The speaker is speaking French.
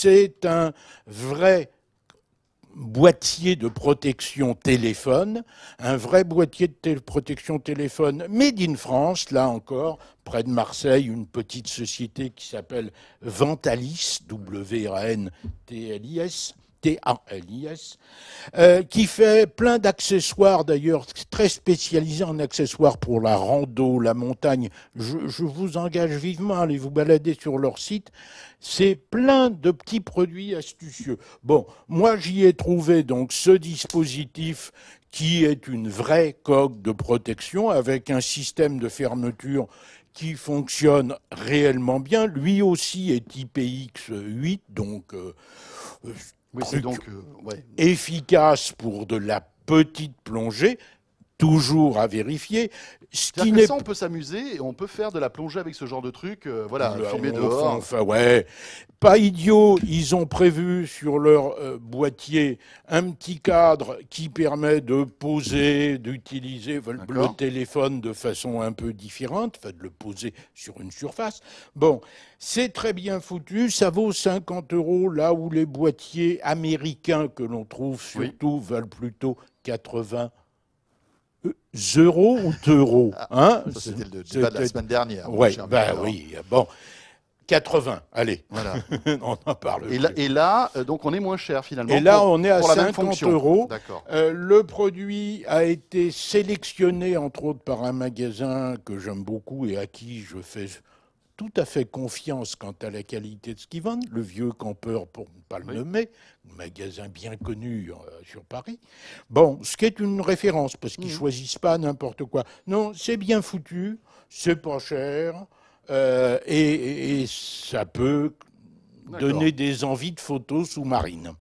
c'est un vrai boîtier de protection téléphone, un vrai boîtier de protection téléphone made in France, là encore, près de Marseille, une petite société qui s'appelle Ventalis, W-A-N-T-L-I-S, T-A-L-I-S, euh, qui fait plein d'accessoires d'ailleurs, très spécialisés en accessoires pour la rando, la montagne. Je, vous engage vivement allez vous balader sur leur site. C'est plein de petits produits astucieux. Bon, moi j'y ai trouvé donc ce dispositif qui est une vraie coque de protection avec un système de fermeture qui fonctionne réellement bien. Lui aussi est IPX8, donc euh, oui, donc, euh, efficace pour de la petite plongée, toujours à vérifier. Ce qui que ça, on peut s'amuser et on peut faire de la plongée avec ce genre de truc. Euh, voilà, euh, dehors. Enfin, ouais. Pas idiot, ils ont prévu sur leur euh, boîtier un petit cadre qui permet de poser, d'utiliser le téléphone de façon un peu différente, enfin, de le poser sur une surface. Bon, c'est très bien foutu, ça vaut 50 euros là où les boîtiers américains que l'on trouve surtout valent plutôt 80 0' ou euros, ah, Hein c'était le débat de la semaine dernière. Ouais, bah oui, bon. 80, allez, voilà. on en parle. Et là, euh, donc on est moins cher finalement. Et là, on est à 50 euros. Euh, le produit a été sélectionné, entre autres, par un magasin que j'aime beaucoup et à qui je fais tout à fait confiance quant à la qualité de ce qu'ils vendent. Le vieux campeur, pour ne pas le nommer, magasin bien connu euh, sur Paris. Bon, ce qui est une référence, parce qu'ils ne mm. choisissent pas n'importe quoi. Non, c'est bien foutu, c'est pas cher, euh, et, ça peut donner des envies de photos sous-marines.